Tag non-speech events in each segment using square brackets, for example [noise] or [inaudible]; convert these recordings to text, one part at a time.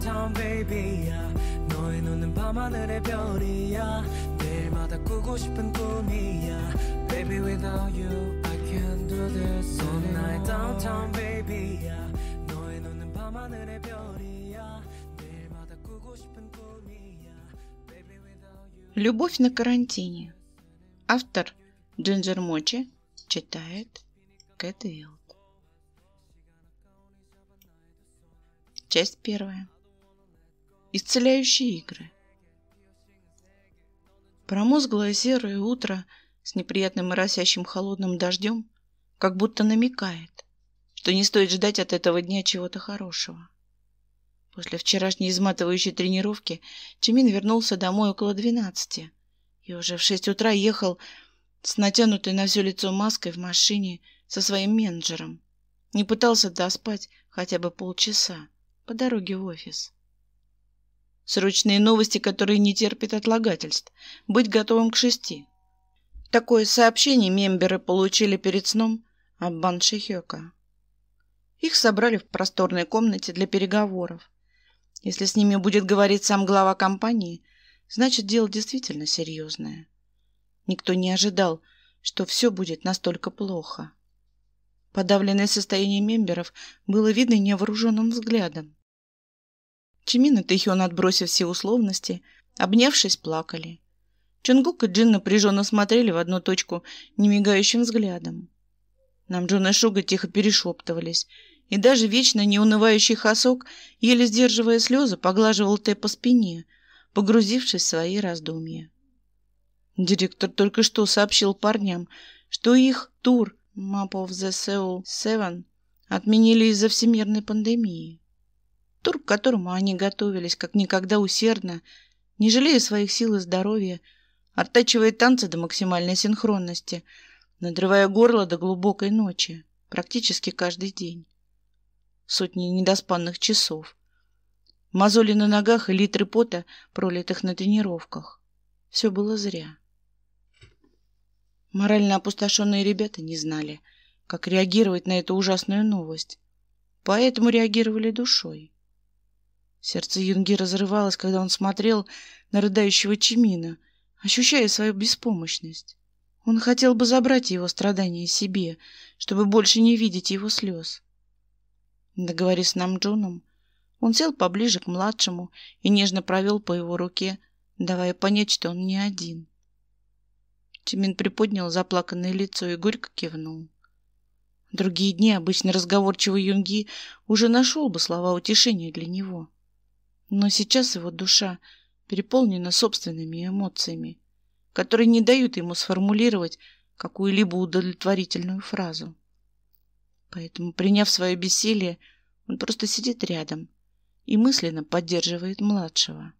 downtown baby야 너의 눈은 밤하늘의 별이야 매일마다 꾸고 싶은 꿈이야 Baby without you I can't do this anymore 나의 downtown baby야 너의 눈은 밤하늘의 별이야 매일마다 꾸고 싶은 꿈이야 Baby without you Любовь на карантине Автор Джинджер Мочи читает Кэт Вилд Часть первая. Исцеляющие игры. Промозглое серое утро с неприятным моросящим холодным дождем как будто намекает, что не стоит ждать от этого дня чего-то хорошего. После вчерашней изматывающей тренировки Чемин вернулся домой около двенадцати и уже в шесть утра ехал с натянутой на все лицо маской в машине со своим менеджером. Не пытался доспать хотя бы полчаса по дороге в офис. Срочные новости, которые не терпят отлагательств. Быть готовым к шести. Такое сообщение мемберы получили перед сном об банше Их собрали в просторной комнате для переговоров. Если с ними будет говорить сам глава компании, значит, дело действительно серьезное. Никто не ожидал, что все будет настолько плохо. Подавленное состояние мемберов было видно невооруженным взглядом. Чимин и Тэхён, отбросив все условности, обнявшись, плакали. Чонгук и Джин напряженно смотрели в одну точку немигающим взглядом. Нам Джон и Шуга тихо перешептывались, и даже вечно неунывающий Хасок, еле сдерживая слезы, поглаживал Тэ по спине, погрузившись в свои раздумья. Директор только что сообщил парням, что их тур Map of the Seoul Seven отменили из-за всемирной пандемии. Тур, к которому они готовились, как никогда усердно, не жалея своих сил и здоровья, оттачивая танцы до максимальной синхронности, надрывая горло до глубокой ночи, практически каждый день. Сотни недоспанных часов. Мозоли на ногах и литры пота, пролитых на тренировках. Все было зря. Морально опустошенные ребята не знали, как реагировать на эту ужасную новость, поэтому реагировали душой. Сердце Юнги разрывалось, когда он смотрел на рыдающего Чимина, ощущая свою беспомощность. Он хотел бы забрать его страдания себе, чтобы больше не видеть его слез. Договорив с Намджуном, он сел поближе к младшему и нежно провел по его руке, давая понять, что он не один. Тимин приподнял заплаканное лицо и горько кивнул. Другие дни обычно разговорчивый Юнги уже нашел бы слова утешения для него. Но сейчас его душа переполнена собственными эмоциями, которые не дают ему сформулировать какую-либо удовлетворительную фразу. Поэтому, приняв свое бессилие, он просто сидит рядом и мысленно поддерживает младшего.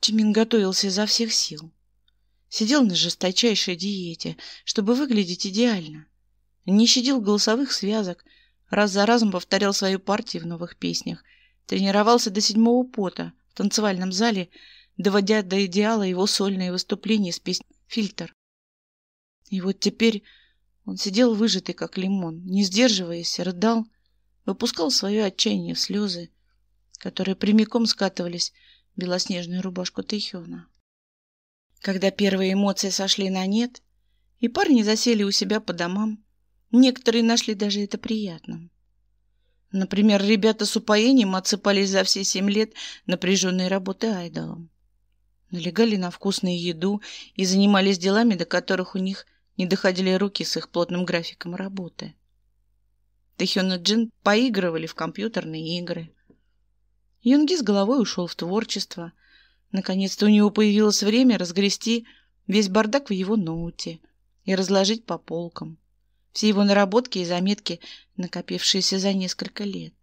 Чимин готовился изо всех сил. Сидел на жесточайшей диете, чтобы выглядеть идеально. Не щадил голосовых связок, раз за разом повторял свою партию в новых песнях – Тренировался до седьмого пота в танцевальном зале, доводя до идеала его сольные выступления с песней «Фильтр». И вот теперь он сидел выжатый, как лимон, не сдерживаясь, рыдал, выпускал свое отчаяние в слезы, которые прямиком скатывались в белоснежную рубашку Тэхиона. Когда первые эмоции сошли на нет, и парни засели у себя по домам, некоторые нашли даже это приятным. Например, ребята с упоением отсыпались за все семь лет напряженной работы айдолом. Налегали на вкусную еду и занимались делами, до которых у них не доходили руки с их плотным графиком работы. Тэхён и Джин поигрывали в компьютерные игры. Юнги с головой ушел в творчество. Наконец-то у него появилось время разгрести весь бардак в его ноуте и разложить по полкам все его наработки и заметки, накопившиеся за несколько лет.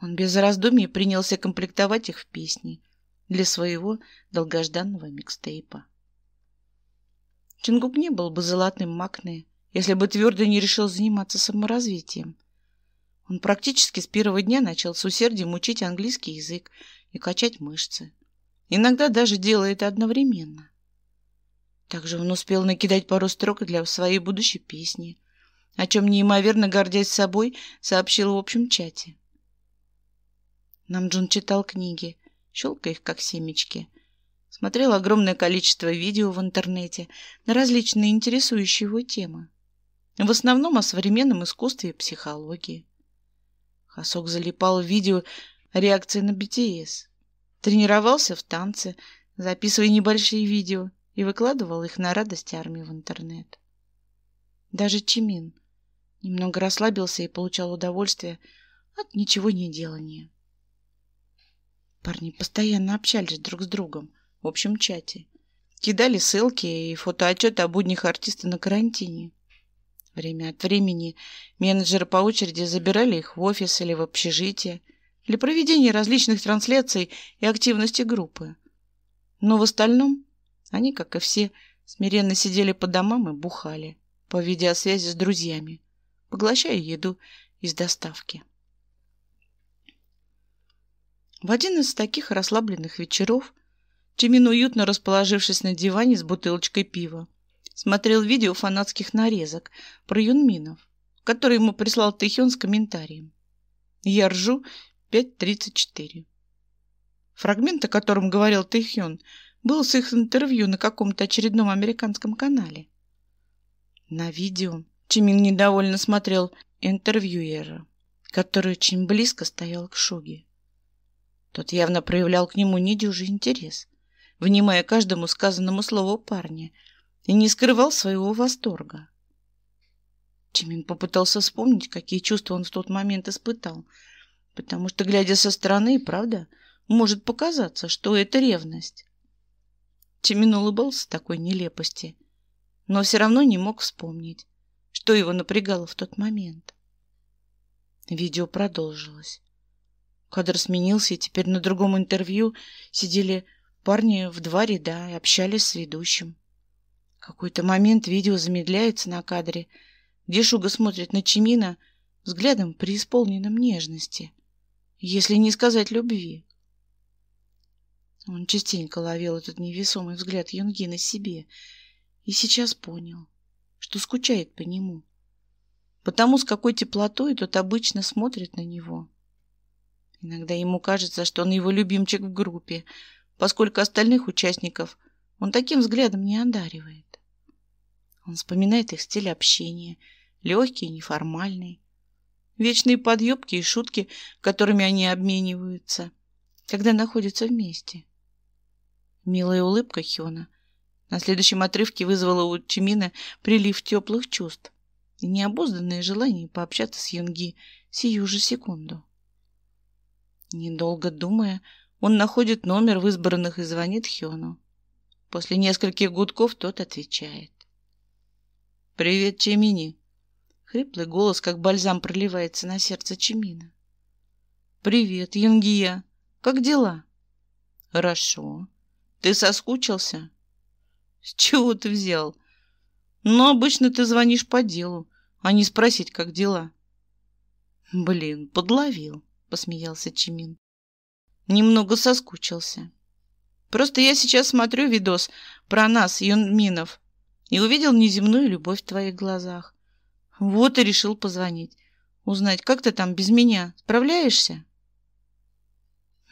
Он без раздумий принялся комплектовать их в песни для своего долгожданного микстейпа. Чингук не был бы золотым Макне, если бы твердо не решил заниматься саморазвитием. Он практически с первого дня начал с усердием учить английский язык и качать мышцы. Иногда даже делает это одновременно. Также он успел накидать пару строк для своей будущей песни, о чем неимоверно гордясь собой, сообщил в общем чате. Нам Джун читал книги, щелкая их как семечки. Смотрел огромное количество видео в интернете на различные интересующие его темы. В основном о современном искусстве и психологии. Хасок залипал в видео реакции на BTS. Тренировался в танце, записывая небольшие видео и выкладывал их на радость армии в интернет. Даже Чимин немного расслабился и получал удовольствие от ничего не делания. Парни постоянно общались друг с другом в общем чате. Кидали ссылки и фотоотчеты о буднях артиста на карантине. Время от времени менеджеры по очереди забирали их в офис или в общежитие для проведения различных трансляций и активности группы. Но в остальном они, как и все, смиренно сидели по домам и бухали по видеосвязи с друзьями, поглощая еду из доставки. В один из таких расслабленных вечеров Чимин, уютно расположившись на диване с бутылочкой пива, смотрел видео фанатских нарезок про юнминов, которые ему прислал Тэхён с комментарием. «Я ржу 5.34». Фрагмент, о котором говорил Тэхён – был с их интервью на каком-то очередном американском канале. На видео Чимин недовольно смотрел интервьюера, который очень близко стоял к Шуге. Тот явно проявлял к нему недюжий интерес, внимая каждому сказанному слову парня, и не скрывал своего восторга. Чимин попытался вспомнить, какие чувства он в тот момент испытал, потому что, глядя со стороны, правда, может показаться, что это ревность. Чемин улыбался такой нелепости, но все равно не мог вспомнить, что его напрягало в тот момент. Видео продолжилось. Кадр сменился, и теперь на другом интервью сидели парни в два ряда и общались с ведущим. В какой-то момент видео замедляется на кадре, где Шуга смотрит на Чимина взглядом преисполненным нежности, если не сказать любви. Он частенько ловил этот невесомый взгляд Юнги на себе и сейчас понял, что скучает по нему, потому с какой теплотой тот обычно смотрит на него. Иногда ему кажется, что он его любимчик в группе, поскольку остальных участников он таким взглядом не одаривает. Он вспоминает их стиль общения, легкий и неформальный, вечные подъебки и шутки, которыми они обмениваются, когда находятся вместе. Милая улыбка Хёна на следующем отрывке вызвала у Чимина прилив теплых чувств и необузданное желание пообщаться с Юнги сию же секунду. Недолго думая, он находит номер в избранных и звонит Хёну. После нескольких гудков тот отвечает. «Привет, Чимини!» Хриплый голос, как бальзам, проливается на сердце Чимина. «Привет, Янгия! Как дела?» «Хорошо. Ты соскучился? С чего ты взял? Но ну, обычно ты звонишь по делу, а не спросить, как дела. Блин, подловил, посмеялся Чимин. Немного соскучился. Просто я сейчас смотрю видос про нас, Юнминов, и увидел неземную любовь в твоих глазах. Вот и решил позвонить. Узнать, как ты там без меня? Справляешься?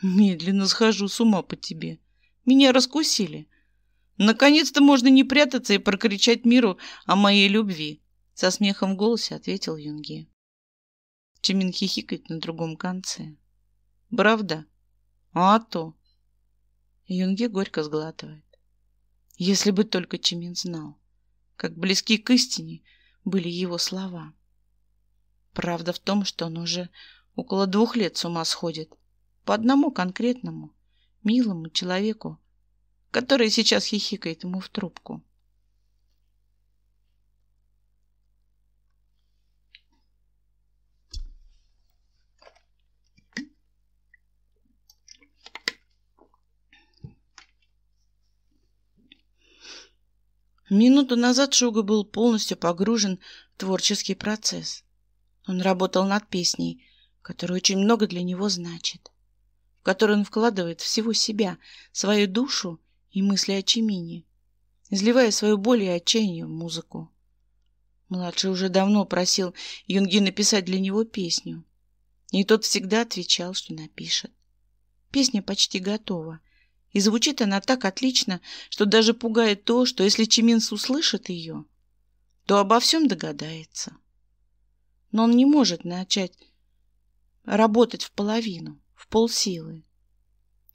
Медленно схожу с ума по тебе. Меня раскусили. Наконец-то можно не прятаться и прокричать миру о моей любви. Со смехом в голосе ответил Юнги. Чимин хихикает на другом конце. Правда? А то. Юнги горько сглатывает. Если бы только Чимин знал, как близки к истине были его слова. Правда в том, что он уже около двух лет с ума сходит. По одному конкретному, милому человеку, который сейчас хихикает ему в трубку. Минуту назад Шуга был полностью погружен в творческий процесс. Он работал над песней, которая очень много для него значит который он вкладывает всего себя, свою душу и мысли о Чемине, изливая свою боль и отчаяние в музыку. Младший уже давно просил Юнги написать для него песню. И тот всегда отвечал, что напишет. Песня почти готова. И звучит она так отлично, что даже пугает то, что если Чиминс услышит ее, то обо всем догадается. Но он не может начать работать в половину полсилы.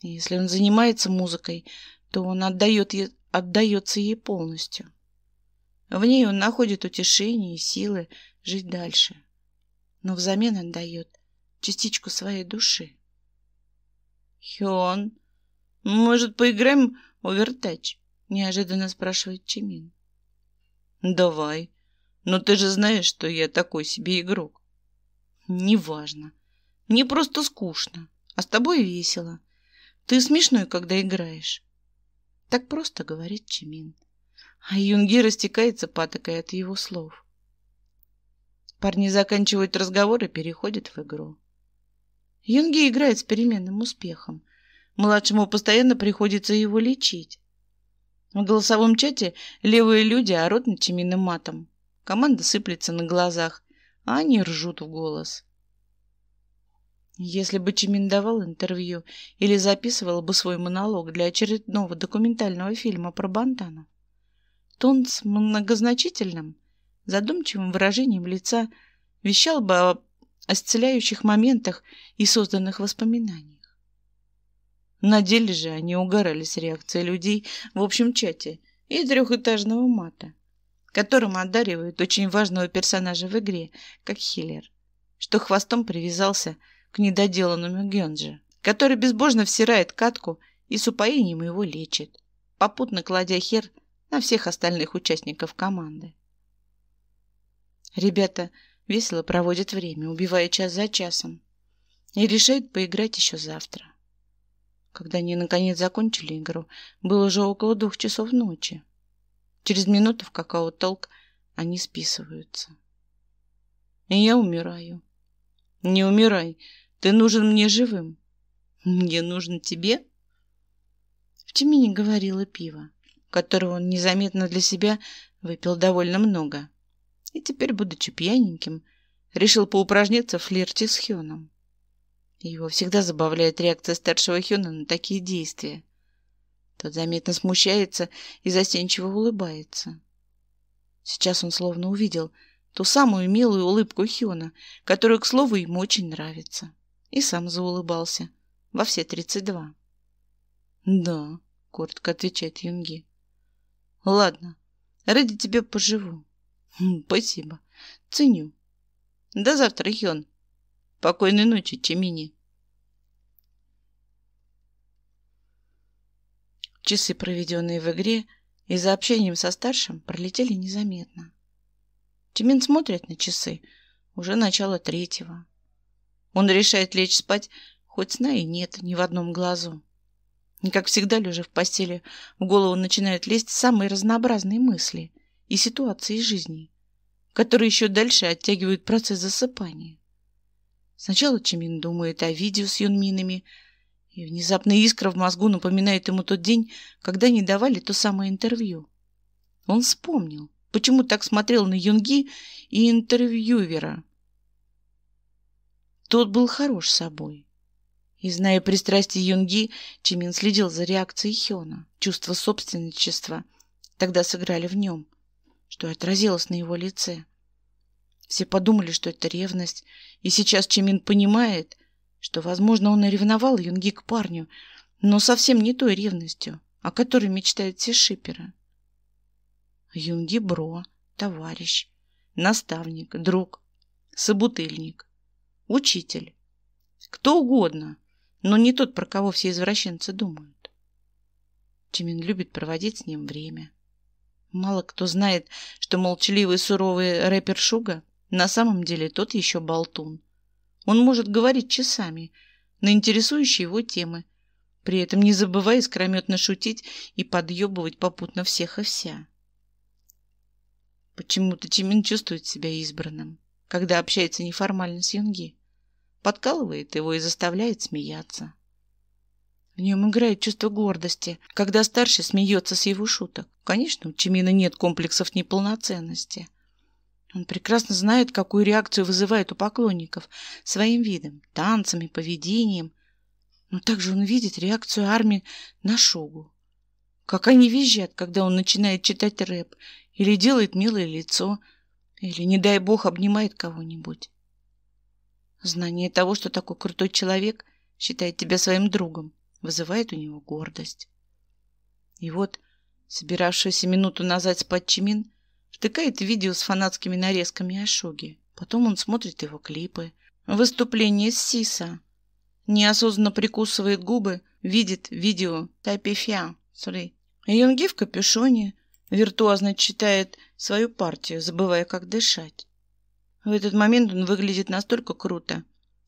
И если он занимается музыкой, то он отдает ей, отдается ей полностью. В ней он находит утешение и силы жить дальше, но взамен отдает частичку своей души. «Хион, может, поиграем в овертач?» — неожиданно спрашивает Чимин. «Давай, но ты же знаешь, что я такой себе игрок». «Неважно, мне просто скучно». А с тобой весело. Ты смешной, когда играешь. Так просто говорит Чимин. А Юнги растекается патокой от его слов. Парни заканчивают разговор и переходят в игру. Юнги играет с переменным успехом. Младшему постоянно приходится его лечить. В голосовом чате левые люди орут над Чиминым матом. Команда сыплется на глазах, а они ржут в голос. Если бы Чимин давал интервью или записывал бы свой монолог для очередного документального фильма про Бантана, тон с многозначительным, задумчивым выражением лица вещал бы о исцеляющих моментах и созданных воспоминаниях. На деле же они угорали с реакцией людей в общем чате и трехэтажного мата, которым одаривают очень важного персонажа в игре, как хиллер, что хвостом привязался к к недоделанному Генджи, который безбожно всирает катку и с упоением его лечит, попутно кладя хер на всех остальных участников команды. Ребята весело проводят время, убивая час за часом, и решают поиграть еще завтра. Когда они наконец закончили игру, было уже около двух часов ночи. Через минуту в какао-толк они списываются. И я умираю. Не умирай, ты нужен мне живым. Мне нужен тебе. В Тюмени говорила пиво, которого он незаметно для себя выпил довольно много. И теперь, будучи пьяненьким, решил поупражниться в флирте с Хёном. Его всегда забавляет реакция старшего Хёна на такие действия. Тот заметно смущается и застенчиво улыбается. Сейчас он словно увидел ту самую милую улыбку Хёна, которая, к слову, ему очень нравится и сам заулыбался во все тридцать два. «Да», — коротко отвечает Юнги. «Ладно, ради тебя поживу». «Хм, «Спасибо, ценю». «До завтра, Хён. Покойной ночи, Чемини». Часы, проведенные в игре и за общением со старшим, пролетели незаметно. Тимин смотрит на часы. Уже начало третьего. Он решает лечь спать, хоть сна и нет ни в одном глазу. И, как всегда, лежа в постели, в голову начинают лезть самые разнообразные мысли и ситуации жизни, которые еще дальше оттягивают процесс засыпания. Сначала Чимин думает о видео с юнминами, и внезапная искра в мозгу напоминает ему тот день, когда не давали то самое интервью. Он вспомнил, почему так смотрел на Юнги и интервьювера. Тот был хорош собой. И, зная пристрастие Юнги, Чимин следил за реакцией Хёна. Чувство собственничества тогда сыграли в нем, что отразилось на его лице. Все подумали, что это ревность, и сейчас Чимин понимает, что, возможно, он и ревновал Юнги к парню, но совсем не той ревностью, о которой мечтают все шиперы. Юнги бро, товарищ, наставник, друг, собутыльник учитель, кто угодно, но не тот, про кого все извращенцы думают. Чимин любит проводить с ним время. Мало кто знает, что молчаливый суровый рэпер Шуга на самом деле тот еще болтун. Он может говорить часами на интересующие его темы, при этом не забывая искрометно шутить и подъебывать попутно всех и вся. Почему-то Чимин чувствует себя избранным когда общается неформально с Юнги. Подкалывает его и заставляет смеяться. В нем играет чувство гордости, когда старший смеется с его шуток. Конечно, у Чимина нет комплексов неполноценности. Он прекрасно знает, какую реакцию вызывает у поклонников своим видом, танцами, поведением. Но также он видит реакцию армии на шогу. Как они визжат, когда он начинает читать рэп или делает милое лицо – или, не дай бог, обнимает кого-нибудь. Знание того, что такой крутой человек считает тебя своим другом, вызывает у него гордость. И вот, собиравшийся минуту назад спать Чимин, втыкает видео с фанатскими нарезками Ашоги. Потом он смотрит его клипы, выступление Сиса, неосознанно прикусывает губы, видит видео Тайпифя, сори. Юнги в капюшоне, Виртуозно читает свою партию, забывая, как дышать. В этот момент он выглядит настолько круто,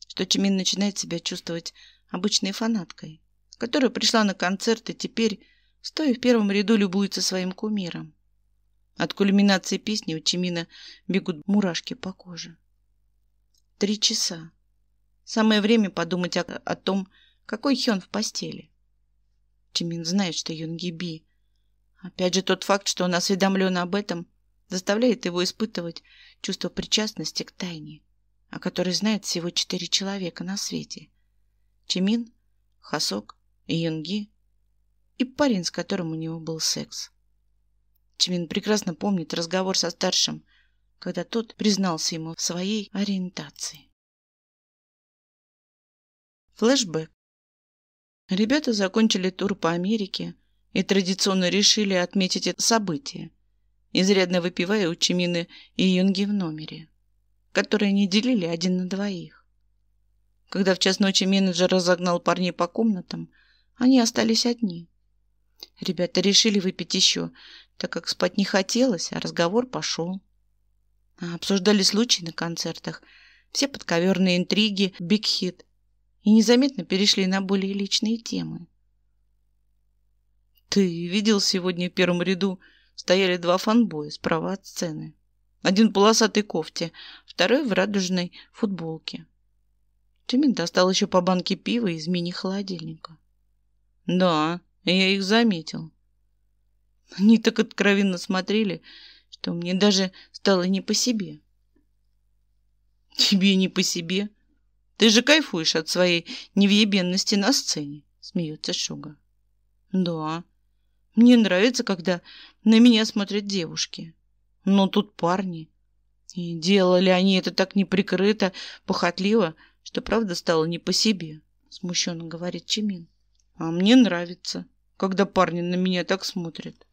что Чимин начинает себя чувствовать обычной фанаткой, которая пришла на концерт и теперь, стоя в первом ряду, любуется своим кумиром. От кульминации песни у Чимина бегут мурашки по коже. Три часа. Самое время подумать о, о том, какой Хён в постели. Чимин знает, что Юнги Би Опять же тот факт, что он осведомлен об этом, заставляет его испытывать чувство причастности к тайне, о которой знает всего четыре человека на свете. Чимин, Хасок и Юнги и парень, с которым у него был секс. Чимин прекрасно помнит разговор со старшим, когда тот признался ему в своей ориентации. Флешбэк. Ребята закончили тур по Америке и традиционно решили отметить это событие, изрядно выпивая у Чимины и Юнги в номере, которые они делили один на двоих. Когда в час ночи менеджер разогнал парней по комнатам, они остались одни. Ребята решили выпить еще, так как спать не хотелось, а разговор пошел. Обсуждали случаи на концертах, все подковерные интриги, биг-хит, и незаметно перешли на более личные темы. Ты видел сегодня в первом ряду стояли два фанбоя справа от сцены. Один в полосатой кофте, второй в радужной футболке. Тюмин достал еще по банке пива из мини-холодильника. Да, я их заметил. Они так откровенно смотрели, что мне даже стало не по себе. Тебе не по себе? Ты же кайфуешь от своей невъебенности на сцене, смеется Шуга. Да, мне нравится, когда на меня смотрят девушки. Но тут парни. И делали они это так неприкрыто, похотливо, что правда стало не по себе, смущенно говорит Чимин. А мне нравится, когда парни на меня так смотрят.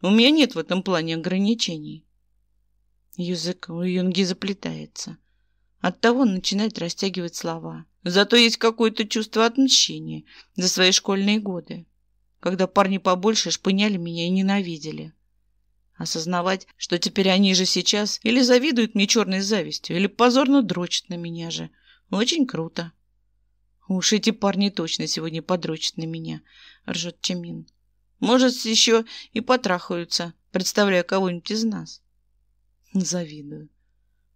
У меня нет в этом плане ограничений. Язык у Юнги заплетается. Оттого он начинает растягивать слова. Зато есть какое-то чувство отмщения за свои школьные годы когда парни побольше шпыняли меня и ненавидели. Осознавать, что теперь они же сейчас или завидуют мне черной завистью, или позорно дрочат на меня же. Очень круто. Уж эти парни точно сегодня подрочат на меня, ржет Чамин. Может, еще и потрахаются, представляя кого-нибудь из нас. Завидую.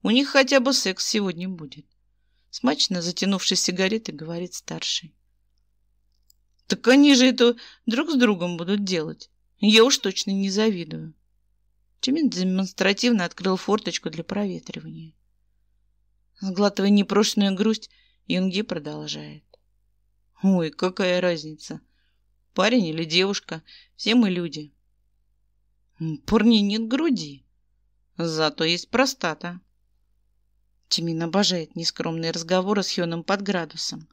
У них хотя бы секс сегодня будет. Смачно затянувшись сигареты, говорит старший. Так они же это друг с другом будут делать. Я уж точно не завидую. Чемин демонстративно открыл форточку для проветривания. Сглатывая непрошенную грусть, Юнги продолжает. Ой, какая разница, парень или девушка, все мы люди. Парни нет груди, зато есть простата. Чимин обожает нескромные разговоры с Хёном под градусом.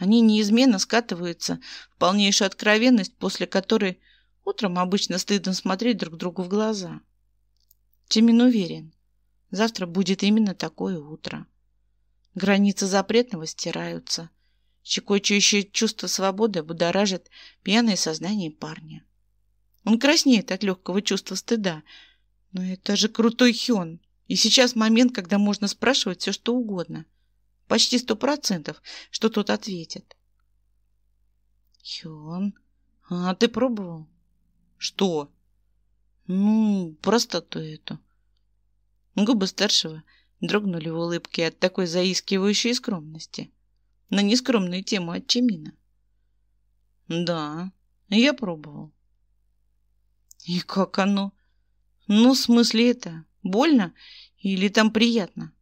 Они неизменно скатываются в полнейшую откровенность, после которой утром обычно стыдно смотреть друг другу в глаза. Тимин уверен, завтра будет именно такое утро. Границы запретного стираются. Щекочущее чувство свободы будоражит пьяное сознание парня. Он краснеет от легкого чувства стыда. Но это же крутой Хён. И сейчас момент, когда можно спрашивать все, что угодно – Почти сто процентов, что тот ответит. Хион, а ты пробовал? Что? Ну, простоту эту. Губы старшего дрогнули в улыбке от такой заискивающей скромности. На нескромную тему от Чемина. Да, я пробовал. И как оно? Ну, в смысле это? Больно? Или там приятно?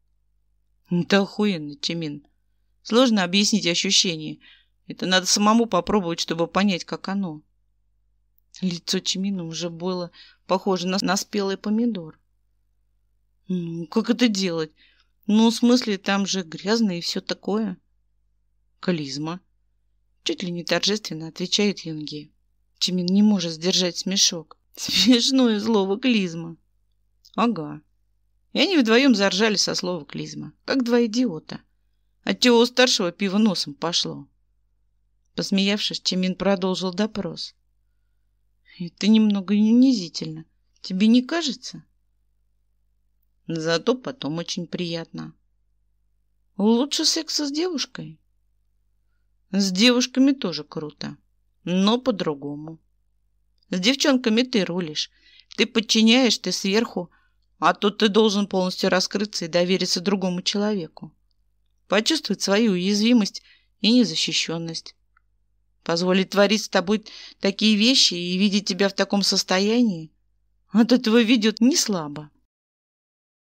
[laughs] да, охуенно, Тимин. Сложно объяснить ощущение. Это надо самому попробовать, чтобы понять, как оно. Лицо Чимина уже было похоже на, на спелый помидор. Ну, как это делать? Ну, в смысле, там же грязно и все такое. Клизма. Чуть ли не торжественно отвечает Юнги. Чимин не может сдержать смешок. [laughs] Смешное слово клизма. Ага. И они вдвоем заржали со слова клизма, как два идиота. От чего у старшего пива носом пошло. Посмеявшись, Чемин продолжил допрос. «Это немного унизительно. Тебе не кажется?» «Зато потом очень приятно». «Лучше секса с девушкой?» «С девушками тоже круто, но по-другому. С девчонками ты рулишь, ты подчиняешь, ты сверху, а тут ты должен полностью раскрыться и довериться другому человеку. Почувствовать свою уязвимость и незащищенность. Позволить творить с тобой такие вещи и видеть тебя в таком состоянии. От этого ведет не слабо.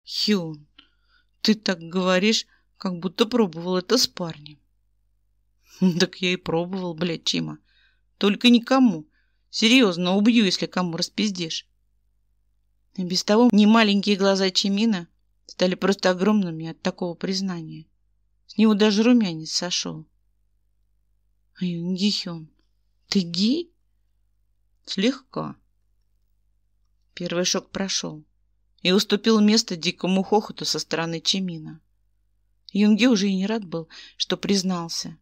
Хилл, ты так говоришь, как будто пробовал это с парнем. [laughs] Так я и пробовал, блядь, Чима. Только никому. Серьезно, убью, если кому распиздишь. И без того немаленькие глаза Чемина стали просто огромными от такого признания. С него даже румянец сошел. А Юнгихен, ты гей? Слегка. Первый шок прошел и уступил место дикому хохоту со стороны Чемина. Юнги уже и не рад был, что признался.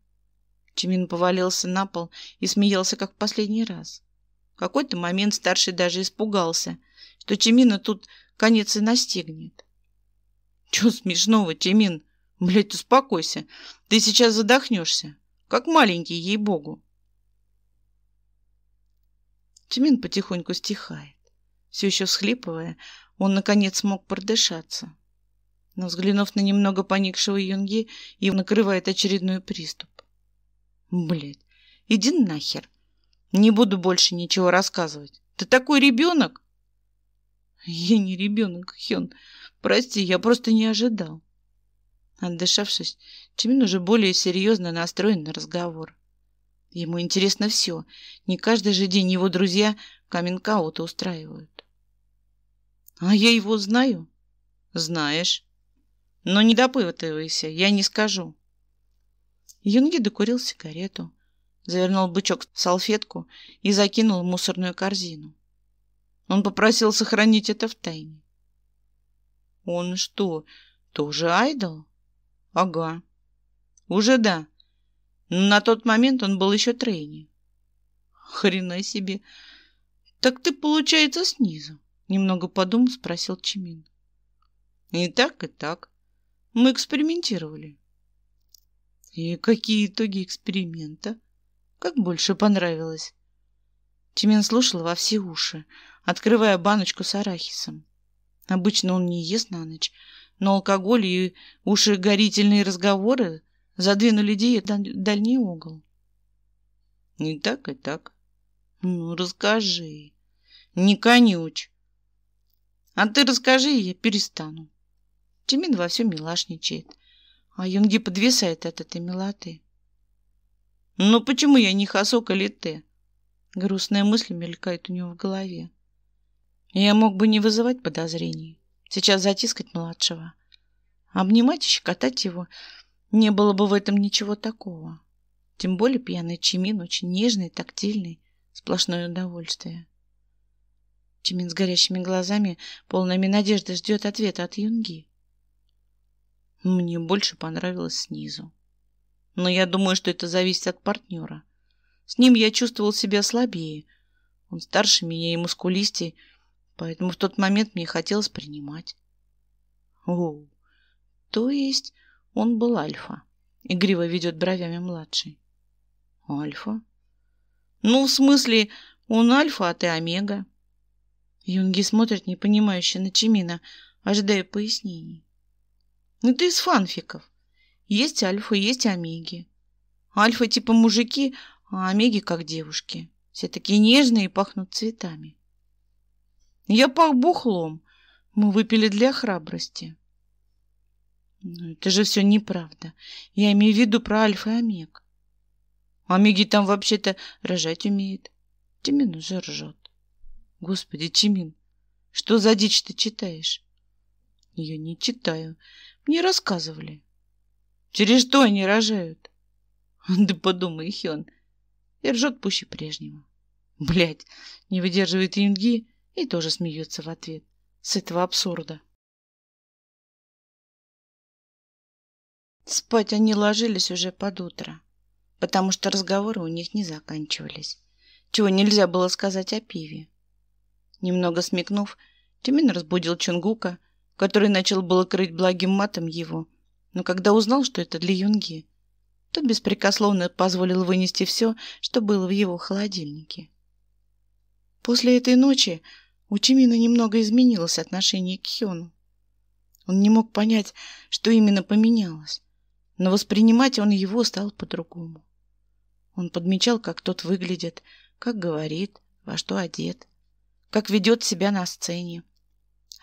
Чемин повалился на пол и смеялся, как в последний раз. В какой-то момент старший даже испугался, что Тимина тут конец и настигнет. Чего смешного, Тимин? Блядь, успокойся. Ты сейчас задохнешься. Как маленький, ей-богу. Тимин потихоньку стихает. Все еще всхлипывая, он, наконец, смог продышаться. Но, взглянув на немного поникшего Юнги, его накрывает очередной приступ. Блядь, иди нахер. Не буду больше ничего рассказывать. Ты такой ребенок? Я не ребенок, Хён. Прости, я просто не ожидал. Отдышавшись, Чимин уже более серьезно настроен на разговор. Ему интересно все. Не каждый же день его друзья каминг-ауты устраивают. А я его знаю? Знаешь. Но не допытывайся, я не скажу. Юнги докурил сигарету, завернул бычок в салфетку и закинул в мусорную корзину. Он попросил сохранить это в тайне. Он что, тоже айдол? Ага. Уже да. Но на тот момент он был еще трейни. Хрена себе. Так ты, получается, снизу? Немного подумал, спросил Чимин. И так, и так. Мы экспериментировали. И какие итоги эксперимента? Как больше понравилось? Тимен слушал во все уши открывая баночку с арахисом. Обычно он не ест на ночь, но алкоголь и уши горительные разговоры задвинули диет в дальний угол. Не так и так. Ну, расскажи. Не конюч. А ты расскажи, и я перестану. Тимин во всем милашничает, а Юнги подвисает от этой милоты. Ну почему я не Хасок или ты? Грустная мысль мелькает у него в голове. Я мог бы не вызывать подозрений. Сейчас затискать младшего. Обнимать и щекотать его не было бы в этом ничего такого. Тем более пьяный Чимин очень нежный, тактильный, сплошное удовольствие. Чимин с горящими глазами, полными надежды, ждет ответа от Юнги. Мне больше понравилось снизу. Но я думаю, что это зависит от партнера. С ним я чувствовал себя слабее. Он старше меня и мускулистей, Поэтому в тот момент мне хотелось принимать. О, то есть он был альфа. Игриво ведет бровями младший. Альфа? Ну, в смысле, он альфа, а ты омега. Юнги смотрит непонимающе на Чимина, ожидая пояснений. Это ну, из фанфиков. Есть альфа, есть омеги. Альфа типа мужики, а омеги как девушки. Все такие нежные и пахнут цветами. Я пах бухлом. Мы выпили для храбрости. Но ну, это же все неправда. Я имею в виду про Альфа и Омег. Омеги там вообще-то рожать умеет. Тимин уже ржет. Господи, Тимин, что за дичь ты читаешь? Я не читаю. Мне рассказывали. Через что они рожают? [laughs] Да подумай, Хён. И ржет пуще прежнего. Блять, не выдерживает Юнги и тоже смеется в ответ. С этого абсурда. Спать они ложились уже под утро, потому что разговоры у них не заканчивались, чего нельзя было сказать о пиве. Немного смекнув, Тюмин разбудил Чунгука, который начал было крыть благим матом его, но когда узнал, что это для Юнги, то беспрекословно позволил вынести все, что было в его холодильнике. После этой ночи у Чимина немного изменилось отношение к Хёну. Он не мог понять, что именно поменялось, но воспринимать он его стал по-другому. Он подмечал, как тот выглядит, как говорит, во что одет, как ведет себя на сцене.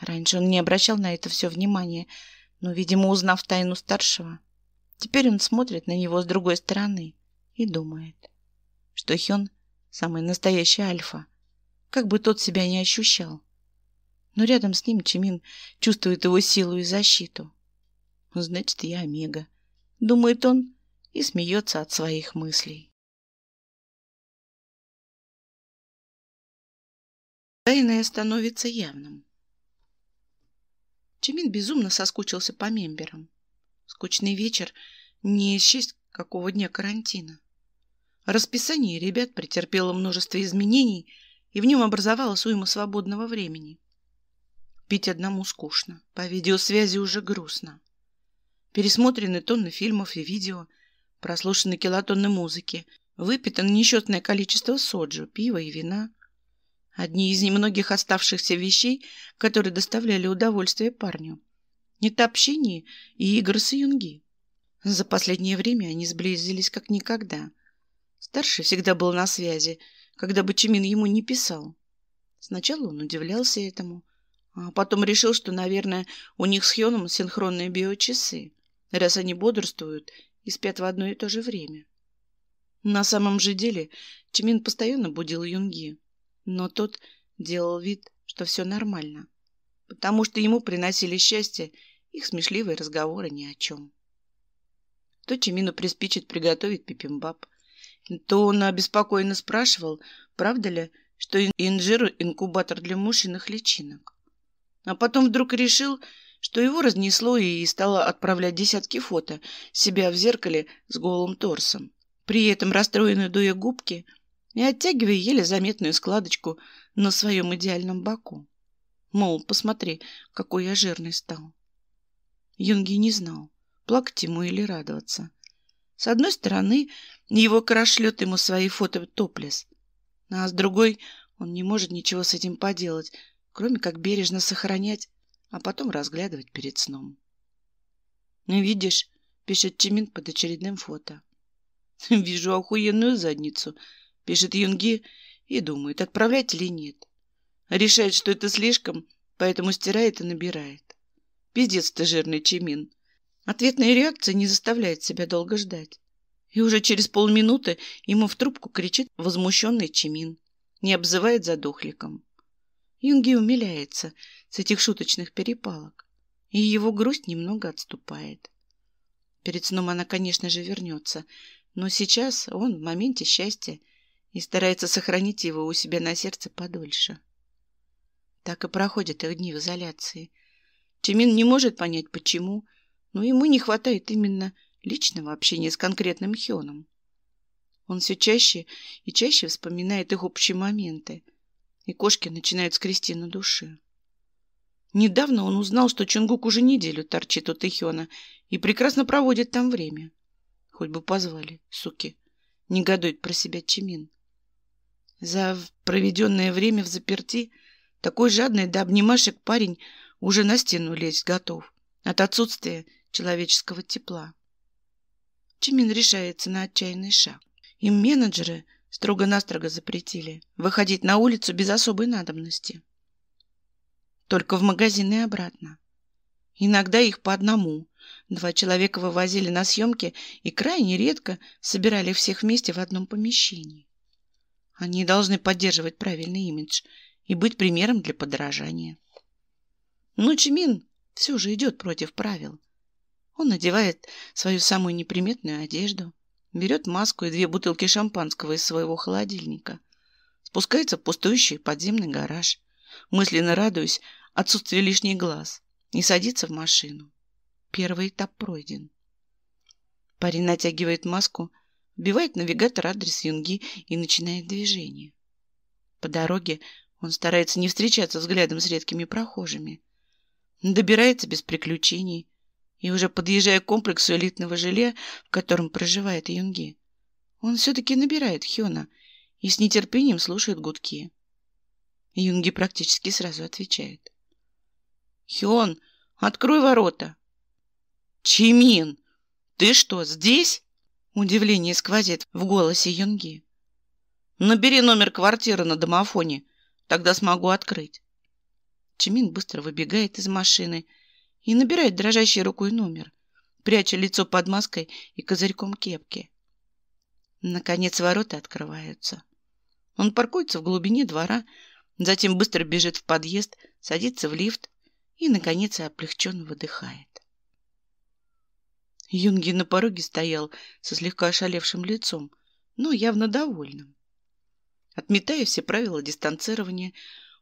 Раньше он не обращал на это все внимания, но, видимо, узнав тайну старшего, теперь он смотрит на него с другой стороны и думает, что Хён – самый настоящий альфа, как бы тот себя не ощущал. Но рядом с ним Чимин чувствует его силу и защиту. Значит, я Омега, думает он и смеется от своих мыслей. Тайное становится явным. Чимин безумно соскучился по мемберам. Скучный вечер не исчесть какого дня карантина. Расписание ребят претерпело множество изменений – и в нем образовалась уйма свободного времени. Пить одному скучно, по видеосвязи уже грустно. Пересмотрены тонны фильмов и видео, прослушаны килотонны музыки, выпито несчетное количество соджу, пива и вина. Одни из немногих оставшихся вещей, которые доставляли удовольствие парню. Это общение и игры с юнги. За последнее время они сблизились как никогда. Старший всегда был на связи – когда Бочемин ему не писал. Сначала он удивлялся этому, а потом решил, что, наверное, у них с Хьоном синхронные биочасы, раз они бодрствуют и спят в одно и то же время. На самом же деле Чимин постоянно будил Юнги, но тот делал вид, что все нормально, потому что ему приносили счастье их смешливые разговоры ни о чем. То Чимину приспичит приготовить пипимбаб, то он обеспокоенно спрашивал, правда ли, что инжир – инкубатор для мушиных личинок. А потом вдруг решил, что его разнесло и стало отправлять десятки фото себя в зеркале с голым торсом. При этом расстроенно дуя губки и оттягивая еле заметную складочку на своем идеальном боку. Мол, посмотри, какой я жирный стал. Юнги не знал, плакать ему или радоваться. С одной стороны, его крошлет ему свои фото топлес. Ну, а с другой он не может ничего с этим поделать, кроме как бережно сохранять, а потом разглядывать перед сном. «Ну, видишь», — пишет Чимин под очередным фото. [laughs] «Вижу охуенную задницу», — пишет Юнги и думает, отправлять или нет. Решает, что это слишком, поэтому стирает и набирает. Пиздец ты жирный, Чимин. Ответная реакция не заставляет себя долго ждать. И уже через полминуты ему в трубку кричит возмущенный Чимин. Не обзывает задохликом. Юнги умиляется с этих шуточных перепалок. И его грусть немного отступает. Перед сном она, конечно же, вернется. Но сейчас он в моменте счастья и старается сохранить его у себя на сердце подольше. Так и проходят их дни в изоляции. Чимин не может понять, почему, но ему не хватает именно личного общения с конкретным Хёном. Он все чаще и чаще вспоминает их общие моменты, и кошки начинают скрести на душе. Недавно он узнал, что Чунгук уже неделю торчит у Тэхёна и прекрасно проводит там время. Хоть бы позвали, суки. Негодует про себя Чимин. За проведенное время в заперти такой жадный да обнимашек парень уже на стену лезть готов от отсутствия человеческого тепла. Чимин решается на отчаянный шаг. Им менеджеры строго-настрого запретили выходить на улицу без особой надобности. Только в магазин и обратно. Иногда их по одному. Два человека вывозили на съемки и крайне редко собирали всех вместе в одном помещении. Они должны поддерживать правильный имидж и быть примером для подражания. Но Чимин все же идет против правил. Он надевает свою самую неприметную одежду, берет маску и две бутылки шампанского из своего холодильника, спускается в пустующий подземный гараж, мысленно радуясь отсутствию лишних глаз, и садится в машину. Первый этап пройден. Парень натягивает маску, вбивает навигатор адрес Юнги и начинает движение. По дороге он старается не встречаться взглядом с редкими прохожими. Добирается без приключений, и уже подъезжая к комплексу элитного жилья, в котором проживает Юнги. Он все-таки набирает Хёна и с нетерпением слушает гудки. Юнги практически сразу отвечает. «Хён, открой ворота!» «Чимин, ты что, здесь?» Удивление сквозит в голосе Юнги. «Набери номер квартиры на домофоне, тогда смогу открыть». Чимин быстро выбегает из машины и, и набирает дрожащей рукой номер, пряча лицо под маской и козырьком кепки. Наконец ворота открываются. Он паркуется в глубине двора, затем быстро бежит в подъезд, садится в лифт и, наконец, облегченно выдыхает. Юнги на пороге стоял со слегка ошалевшим лицом, но явно довольным. Отметая все правила дистанцирования,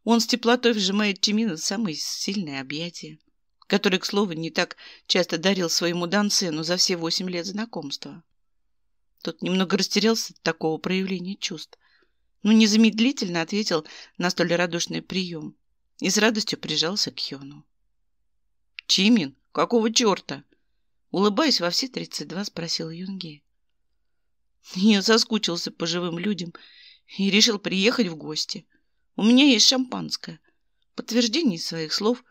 он с теплотой вжимает Тимина в самые сильные объятия который, к слову, не так часто дарил своему Дансену за все восемь лет знакомства. Тот немного растерялся от такого проявления чувств, но незамедлительно ответил на столь радушный прием и с радостью прижался к Хёну. «Чимин, какого черта?» Улыбаясь во все тридцать два, спросил Юнги. «Я соскучился по живым людям и решил приехать в гости. У меня есть шампанское». Подтверждение своих слов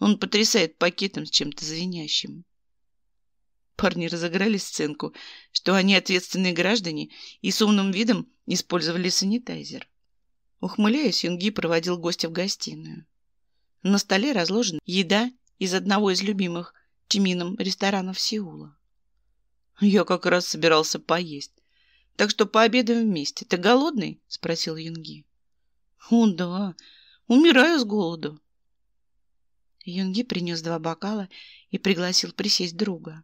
он потрясает пакетом с чем-то звенящим. Парни разыграли сценку, что они ответственные граждане и с умным видом использовали санитайзер. Ухмыляясь, Юнги проводил гостя в гостиную. На столе разложена еда из одного из любимых Тимином ресторанов Сеула. «Я как раз собирался поесть, так что пообедаем вместе. Ты голодный?» – спросил Юнги. «О, да, умираю с голоду». Юнги принес два бокала и пригласил присесть друга.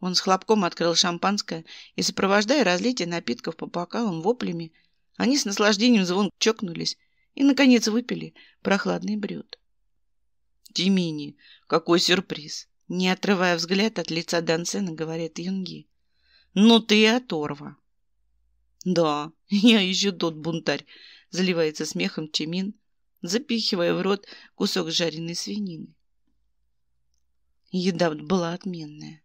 Он с хлопком открыл шампанское и, сопровождая разлитие напитков по бокалам воплями, они с наслаждением звон чокнулись и, наконец, выпили прохладный брюд. «Тимини, какой сюрприз!» Не отрывая взгляд от лица Дансена, говорит Юнги. «Ну ты и оторва!» «Да, [laughs] я еще тот бунтарь!» Заливается смехом Чимин, запихивая в рот кусок жареной свинины. Еда была отменная.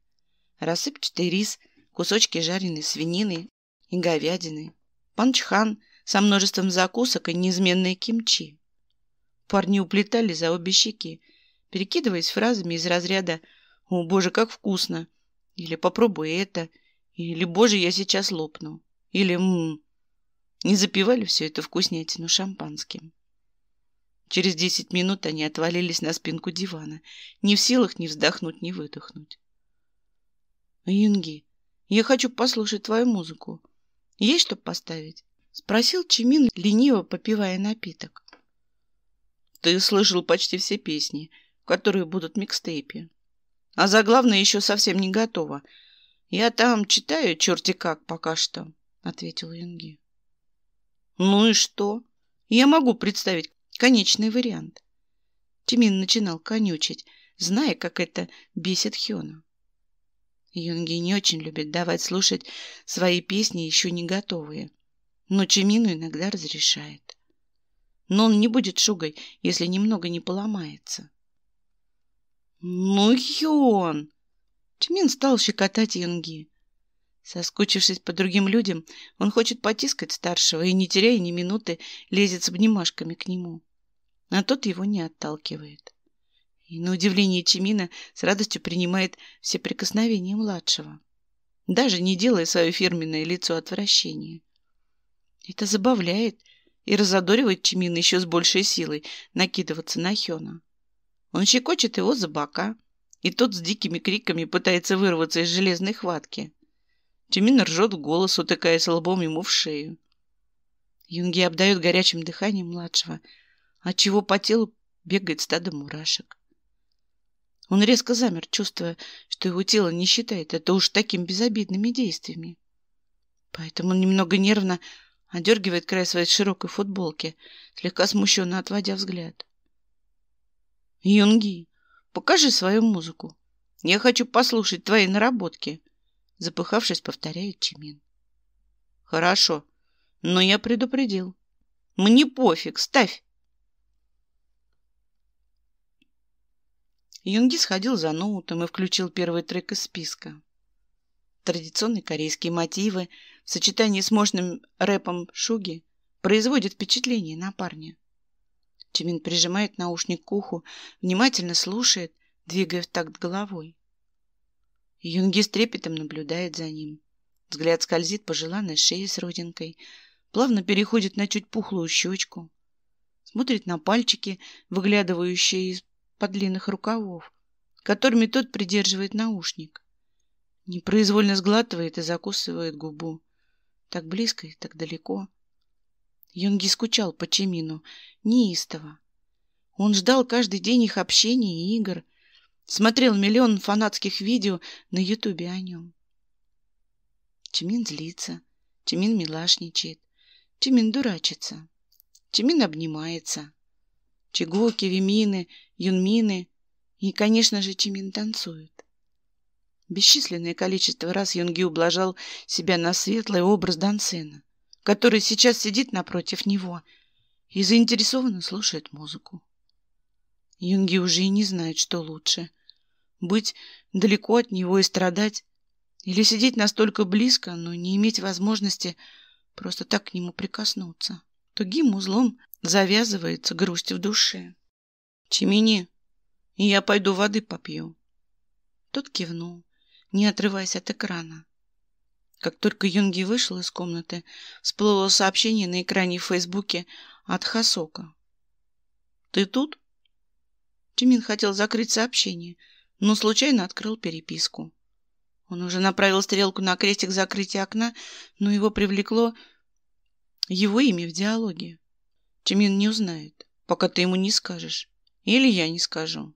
Рассыпчатый рис, кусочки жареной свинины и говядины, панчхан со множеством закусок и неизменные кимчи. Парни уплетали за обе щеки, перекидываясь фразами из разряда «О, боже, как вкусно!» или «Попробуй это!» или «Боже, я сейчас лопну!» или «Ммм!» Не запивали все это вкуснятину шампанским. Через десять минут они отвалились на спинку дивана, не в силах ни вздохнуть, ни выдохнуть. «Юнги, я хочу послушать твою музыку. Есть что поставить?» — спросил Чимин, лениво попивая напиток. «Ты слышал почти все песни, которые будут в микстейпе. А за главное еще совсем не готова. Я там читаю черти как пока что», — ответил Юнги. «Ну и что? Я могу представить, конечный вариант. Тимин начинал конючить, зная, как это бесит Хёна. Юнги не очень любит давать слушать свои песни, еще не готовые. Но Чимину иногда разрешает. Но он не будет шугой, если немного не поломается. «Ну, Хён!» Чимин стал щекотать Юнги. Соскучившись по другим людям, он хочет потискать старшего и, не теряя ни минуты, лезет с обнимашками к нему а тот его не отталкивает. И на удивление Чимина с радостью принимает все прикосновения младшего, даже не делая свое фирменное лицо отвращения. Это забавляет и разодоривает Чимина еще с большей силой накидываться на Хёна. Он щекочет его за бока, и тот с дикими криками пытается вырваться из железной хватки. Чимин ржет голос, утыкаясь лбом ему в шею. Юнги обдает горячим дыханием младшего – отчего а по телу бегает стадо мурашек. Он резко замер, чувствуя, что его тело не считает это уж таким безобидными действиями. Поэтому он немного нервно одергивает край своей широкой футболки, слегка смущенно отводя взгляд. «Юнги, покажи свою музыку. Я хочу послушать твои наработки», запыхавшись, повторяет Чимин. «Хорошо, но я предупредил. Мне пофиг, ставь!» Юнги сходил за ноутом и включил первый трек из списка. Традиционные корейские мотивы в сочетании с мощным рэпом шуги производят впечатление на парня. Чимин прижимает наушник к уху, внимательно слушает, двигая в такт головой. Юнги с трепетом наблюдает за ним. Взгляд скользит по желанной шее с родинкой, плавно переходит на чуть пухлую щечку, смотрит на пальчики, выглядывающие из под длинных рукавов, которыми тот придерживает наушник. Непроизвольно сглатывает и закусывает губу. Так близко и так далеко. Йонги скучал по Чемину, неистово. Он ждал каждый день их общения и игр, смотрел миллион фанатских видео на ютубе о нем. Чемин злится, Чемин милашничает, Чемин дурачится, Чемин обнимается. Чигуки, Вимины, Юнмины и, конечно же, Чимин танцуют. Бесчисленное количество раз Юнги ублажал себя на светлый образ Дансена, который сейчас сидит напротив него и заинтересованно слушает музыку. Юнги уже и не знает, что лучше — быть далеко от него и страдать, или сидеть настолько близко, но не иметь возможности просто так к нему прикоснуться. Тугим узлом Завязывается грусть в душе. «Чемини, я пойду воды попью». Тот кивнул, не отрываясь от экрана. Как только Юнги вышел из комнаты, всплыло сообщение на экране в Фейсбуке от Хасока. «Ты тут?» Чимин хотел закрыть сообщение, но случайно открыл переписку. Он уже направил стрелку на крестик закрытия окна, но его привлекло его имя в диалоге. Тимин не узнает, пока ты ему не скажешь. Или я не скажу.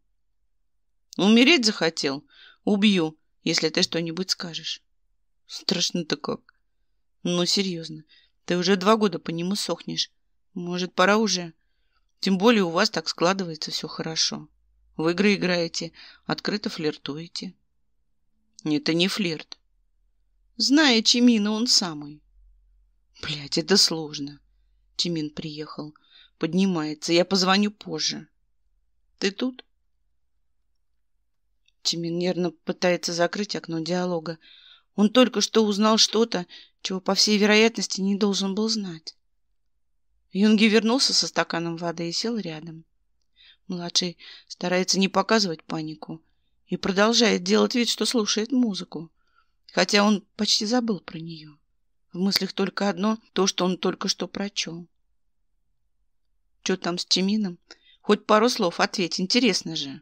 Умереть захотел? Убью, если ты что-нибудь скажешь. Страшно-то как. Ну, серьезно, ты уже два года по нему сохнешь. Может, пора уже? Тем более у вас так складывается все хорошо. В игры играете, открыто флиртуете. Это не флирт. Зная Чимина, он самый. Блядь, это сложно. Тимин приехал. Поднимается. Я позвоню позже. Ты тут? Тимин нервно пытается закрыть окно диалога. Он только что узнал что-то, чего, по всей вероятности, не должен был знать. Юнги вернулся со стаканом воды и сел рядом. Младший старается не показывать панику и продолжает делать вид, что слушает музыку, хотя он почти забыл про нее. В мыслях только одно – то, что он только что прочел. Что там с Тимином? Хоть пару слов ответь, интересно же.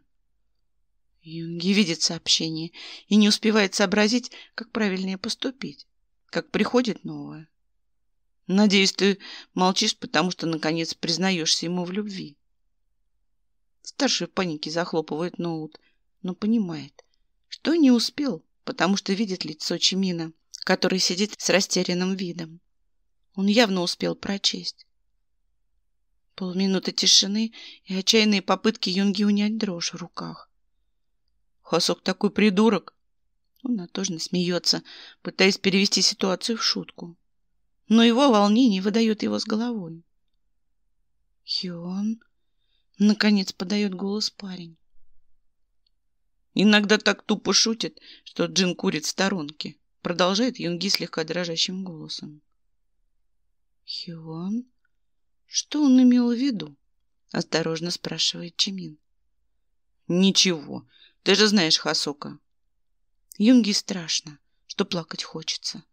Юнги видит сообщение и не успевает сообразить, как правильнее поступить, как приходит новое. Надеюсь, ты молчишь, потому что, наконец, признаешься ему в любви. Старший в панике захлопывает ноут, но понимает, что не успел, потому что видит лицо Чимина который сидит с растерянным видом. Он явно успел прочесть. Полминуты тишины и отчаянные попытки Юнги унять дрожь в руках. Хасок такой придурок. Он натужно смеется, пытаясь перевести ситуацию в шутку. Но его волнение выдает его с головой. Хион, наконец, подает голос парень. Иногда так тупо шутит, что Джин курит в сторонке. Продолжает Юнги слегка дрожащим голосом. Хион? Что он имел в виду? Осторожно спрашивает Чимин. Ничего. Ты же знаешь Хасока. Юнги страшно, что плакать хочется.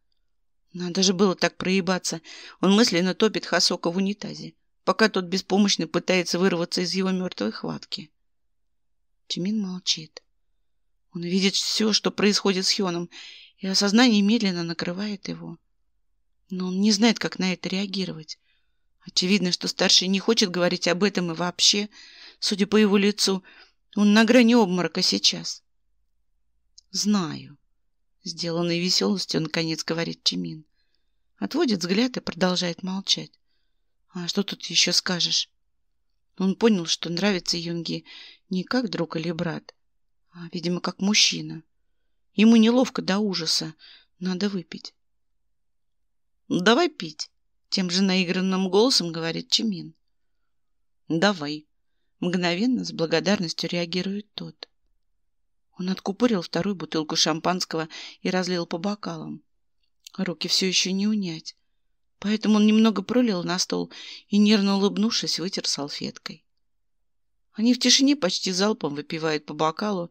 Надо же было так проебаться. Он мысленно топит Хасока в унитазе, пока тот беспомощно пытается вырваться из его мертвой хватки. Чимин молчит. Он видит все, что происходит с Хионом, и осознание медленно накрывает его. Но он не знает, как на это реагировать. Очевидно, что старший не хочет говорить об этом и вообще, судя по его лицу, он на грани обморока сейчас. «Знаю», — сделанной веселостью, наконец говорит Чимин. Отводит взгляд и продолжает молчать. «А что тут еще скажешь?» Он понял, что нравится Юнги не как друг или брат, а, видимо, как мужчина. Ему неловко до ужаса. Надо выпить. «Давай пить», — тем же наигранным голосом говорит Чимин. «Давай», — мгновенно с благодарностью реагирует тот. Он откупорил вторую бутылку шампанского и разлил по бокалам. Руки все еще не унять, поэтому он немного пролил на стол и, нервно улыбнувшись, вытер салфеткой. Они в тишине почти залпом выпивают по бокалу,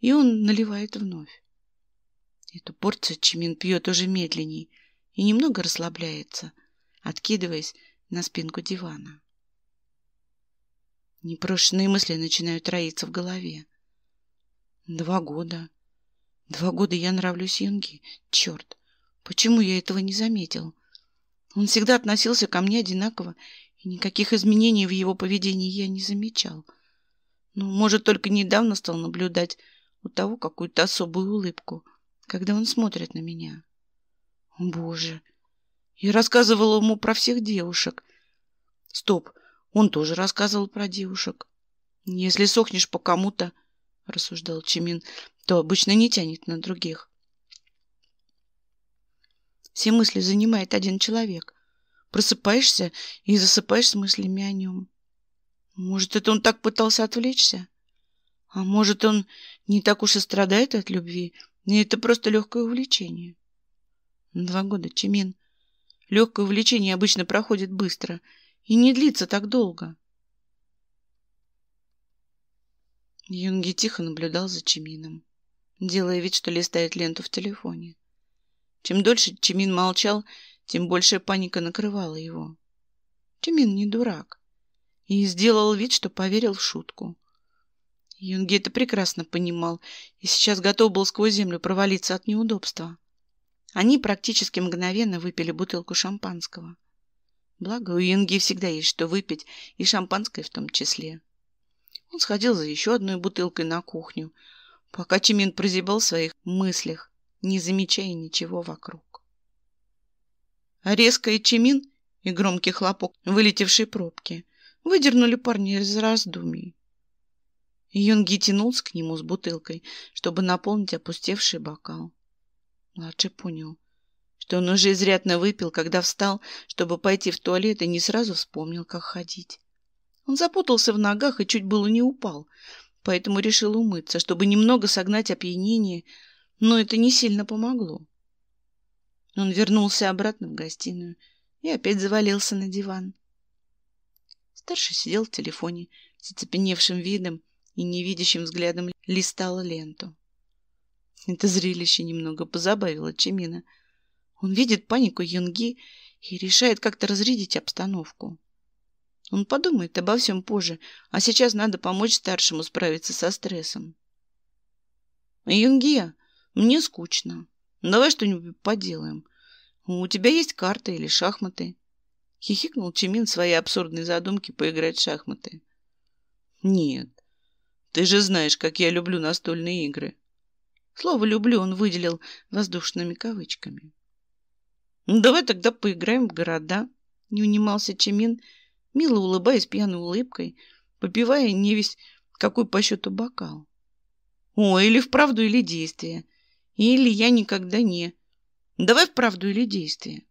и он наливает вновь. Эту порцию Чимин пьет уже медленней и немного расслабляется, откидываясь на спинку дивана. Непрошенные мысли начинают роиться в голове. Два года. Два года я нравлюсь Юнги. Черт, почему я этого не заметил? Он всегда относился ко мне одинаково, и никаких изменений в его поведении я не замечал. Ну, может, только недавно стал наблюдать у того какую-то особую улыбку — когда он смотрит на меня. Боже, я рассказывала ему про всех девушек. Стоп, он тоже рассказывал про девушек. Если сохнешь по кому-то, рассуждал Чимин, то обычно не тянет на других. Все мысли занимает один человек. Просыпаешься и засыпаешь с мыслями о нем. Может, это он так пытался отвлечься? А может, он не так уж и страдает от любви и ну, это просто легкое увлечение. Ну, два года, Чемин. Легкое увлечение обычно проходит быстро и не длится так долго. Юнги тихо наблюдал за Чемином, делая вид, что листает ленту в телефоне. Чем дольше Чемин молчал, тем больше паника накрывала его. Чемин не дурак и сделал вид, что поверил в шутку. Юнги это прекрасно понимал и сейчас готов был сквозь землю провалиться от неудобства. Они практически мгновенно выпили бутылку шампанского. Благо, у Юнги всегда есть что выпить, и шампанское в том числе. Он сходил за еще одной бутылкой на кухню, пока Чимин прозябал в своих мыслях, не замечая ничего вокруг. Резкая Чимин и громкий хлопок вылетевшей пробки выдернули парня из раздумий. Юнги тянулся к нему с бутылкой, чтобы наполнить опустевший бокал. Младший понял, что он уже изрядно выпил, когда встал, чтобы пойти в туалет, и не сразу вспомнил, как ходить. Он запутался в ногах и чуть было не упал, поэтому решил умыться, чтобы немного согнать опьянение, но это не сильно помогло. Он вернулся обратно в гостиную и опять завалился на диван. Старший сидел в телефоне с оцепеневшим видом и невидящим взглядом листала ленту. Это зрелище немного позабавило Чимина. Он видит панику Юнги и решает как-то разрядить обстановку. Он подумает обо всем позже, а сейчас надо помочь старшему справиться со стрессом. «Юнги, мне скучно. Давай что-нибудь поделаем. У тебя есть карты или шахматы?» Хихикнул Чимин своей абсурдной задумки поиграть в шахматы. «Нет, ты же знаешь, как я люблю настольные игры. Слово «люблю» он выделил воздушными кавычками. «Ну, давай тогда поиграем в города», — не унимался Чемин, мило улыбаясь пьяной улыбкой, попивая невесть какой по счету бокал. «О, или вправду, или действие. Или я никогда не. Давай вправду или действие».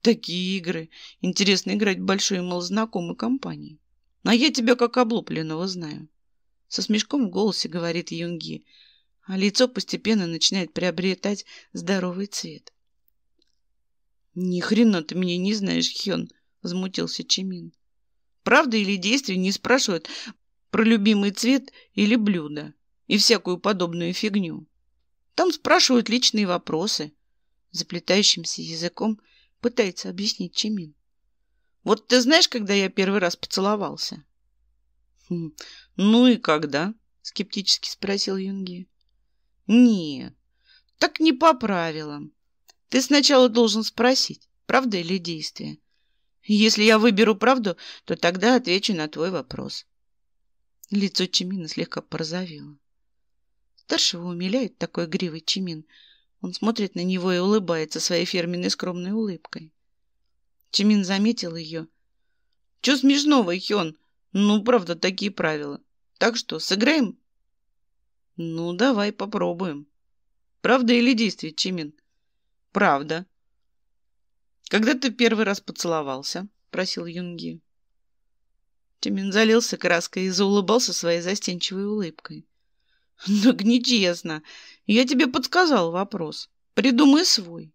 Такие игры интересно играть большой и малознакомой компании. Но а я тебя как облупленного знаю. Со смешком в голосе говорит Юнги, а лицо постепенно начинает приобретать здоровый цвет. Ни хрена ты меня не знаешь, Хён, Взмутился Чимин. Правда или действие не спрашивают про любимый цвет или блюдо и всякую подобную фигню. Там спрашивают личные вопросы. Заплетающимся языком пытается объяснить Чимин. Вот ты знаешь, когда я первый раз поцеловался? Хм, ну и когда? Скептически спросил Юнги. Нет, так не по правилам. Ты сначала должен спросить, правда или действие. Если я выберу правду, то тогда отвечу на твой вопрос. Лицо Чимина слегка порозовело. Старшего умиляет такой гривый Чимин. Он смотрит на него и улыбается своей фирменной скромной улыбкой. Чимин заметил ее. «Че смешного, Хён? Ну, правда, такие правила. Так что, сыграем?» «Ну, давай попробуем». «Правда или действие, Чимин?» «Правда». «Когда ты первый раз поцеловался?» — просил Юнги. Чимин залился краской и заулыбался своей застенчивой улыбкой. «Так «Ну, нечестно. Я тебе подсказал вопрос. Придумай свой».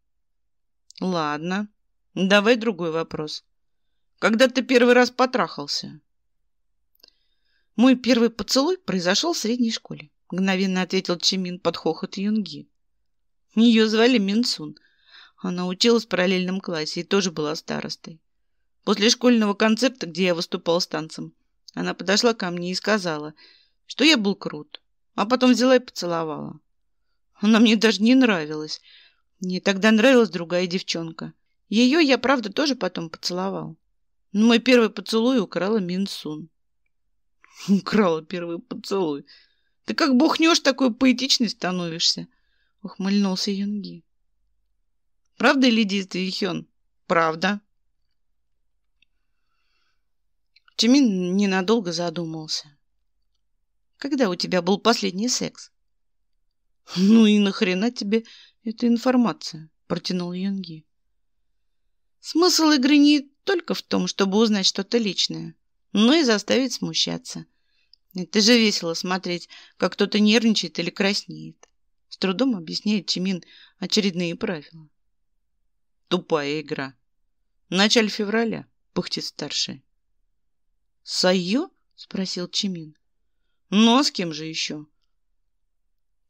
«Ладно», Давай другой вопрос. Когда ты первый раз потрахался? Мой первый поцелуй произошел в средней школе, мгновенно ответил Чимин под хохот Юнги. Ее звали Минсун. Она училась в параллельном классе и тоже была старостой. После школьного концерта, где я выступал с танцем, она подошла ко мне и сказала, что я был крут, а потом взяла и поцеловала. Она мне даже не нравилась. Мне тогда нравилась другая девчонка. Ее я, правда, тоже потом поцеловал. Но мой первый поцелуй украла Минсун. [laughs] Украла первый поцелуй. Ты как бухнешь, такой поэтичный становишься, ухмыльнулся Юнги. Правда, Лидия Тихён? Правда. Чимин ненадолго задумался. Когда у тебя был последний секс? [laughs] Ну и нахрена тебе эта информация? Протянул Юнги. Смысл игры не только в том, чтобы узнать что-то личное, но и заставить смущаться. Это же весело смотреть, как кто-то нервничает или краснеет. С трудом объясняет Чимин очередные правила. Тупая игра. В начале февраля, пыхтит старший. «Сайо?» — спросил Чимин. «Но «Ну, а с кем же еще?»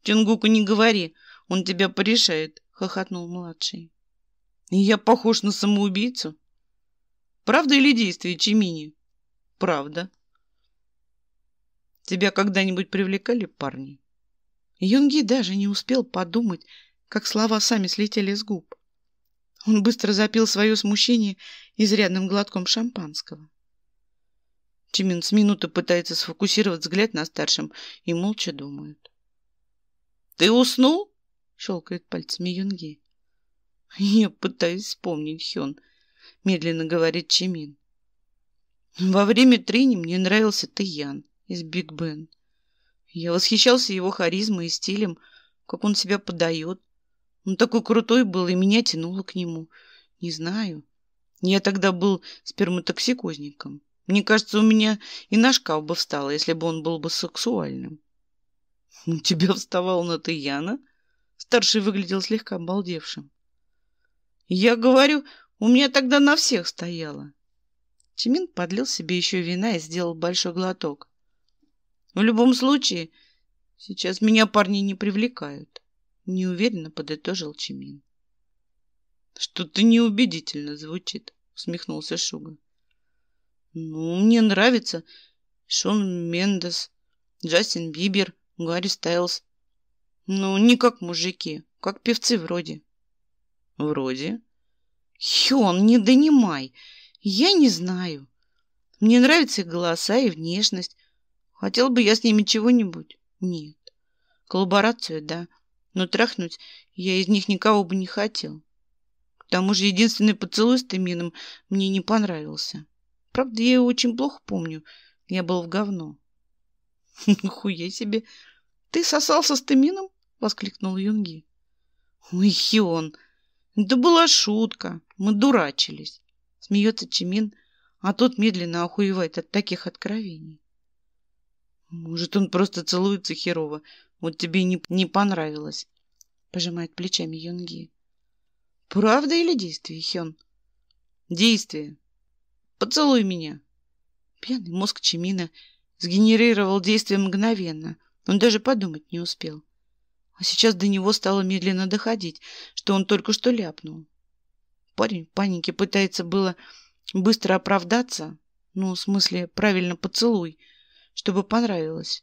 «Тюнгуку не говори, он тебя порешает», — хохотнул младший. Я похож на самоубийцу? Правда или действие, Чемини? Правда. Тебя когда-нибудь привлекали парни? Юнги даже не успел подумать, как слова сами слетели с губ. Он быстро запил свое смущение изрядным глотком шампанского. Чимин с минуты пытается сфокусировать взгляд на старшем и молча думает. «Ты уснул?» — щелкает пальцами Юнги. [laughs] Я пытаюсь вспомнить Хён, медленно говорит Чимин. Во время трени мне нравился Таян из Биг Бен. Я восхищался его харизмой и стилем, как он себя подает. Он такой крутой был, и меня тянуло к нему. Не знаю. Я тогда был сперматоксикозником. Мне кажется, у меня и ножка бы встала, если бы он был бы сексуальным. [laughs] У тебя вставал на Таяна? Старший выглядел слегка обалдевшим. Я говорю, у меня тогда на всех стояло. Чимин подлил себе еще вина и сделал большой глоток. В любом случае, сейчас меня парни не привлекают. Неуверенно подытожил Чимин. Что-то неубедительно звучит, усмехнулся Шуга. Ну, мне нравится Шон Мендес, Джастин Бибер, Гарри Стайлз. Ну, не как мужики, как певцы вроде. Вроде. Хён, не донимай. Я не знаю. Мне нравятся их голоса и внешность. Хотел бы я с ними чего-нибудь? Нет. Коллаборацию, да. Но трахнуть я из них никого бы не хотел. К тому же единственный поцелуй с Тымином мне не понравился. Правда, я его очень плохо помню. Я был в говно. [laughs] Хуя себе! Ты сосался с Тымином? — воскликнул Юнги. «Ой, Хион!» Это была шутка. Мы дурачились. Смеется Чимин, а тот медленно охуевает от таких откровений. Может, он просто целуется херово. Вот тебе не, не понравилось. Пожимает плечами Юнги. Правда или действие, Хён? Действие. Поцелуй меня. Пьяный мозг Чимина сгенерировал действие мгновенно. Он даже подумать не успел. А сейчас до него стало медленно доходить, что он только что ляпнул. Парень в панике пытается было быстро оправдаться, ну, в смысле, правильно поцелуй, чтобы понравилось.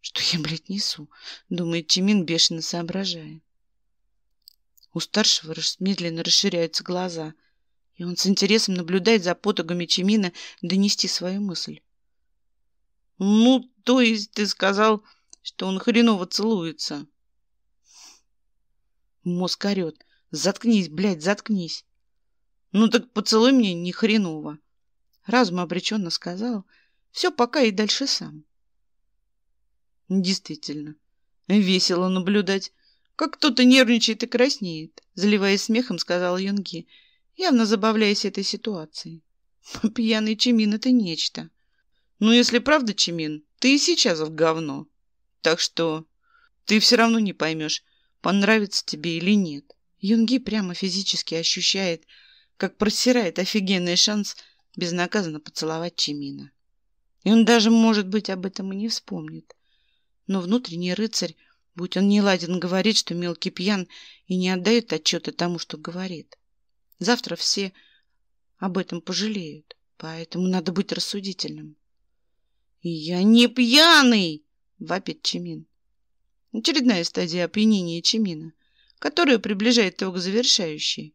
Что я, блядь, несу? Думает Чимин, бешено соображая. У старшего медленно расширяются глаза, и он с интересом наблюдает за потугами Чимина донести свою мысль. «Ну, то есть ты сказал, что он хреново целуется?» Мозг орет. Заткнись, блядь, заткнись. Ну так поцелуй мне ни хреново. Разум обреченно сказал. Все, пока и дальше сам. Действительно, весело наблюдать, как кто-то нервничает и краснеет, заливаясь смехом, сказал Юнги, явно забавляясь этой ситуацией. [laughs] Пьяный Чимин — это нечто. Ну, если правда, Чимин, ты и сейчас в говно. Так что ты все равно не поймешь, понравится тебе или нет. Юнги прямо физически ощущает, как просирает офигенный шанс безнаказанно поцеловать Чимина. И он даже, может быть, об этом и не вспомнит. Но внутренний рыцарь, будь он не ладен, говорит, что мелкий пьян и не отдает отчета тому, что говорит. Завтра все об этом пожалеют, поэтому надо быть рассудительным. «Я не пьяный!» — вопит Чимин. Очередная стадия опьянения Чемина, которая приближает его к завершающей.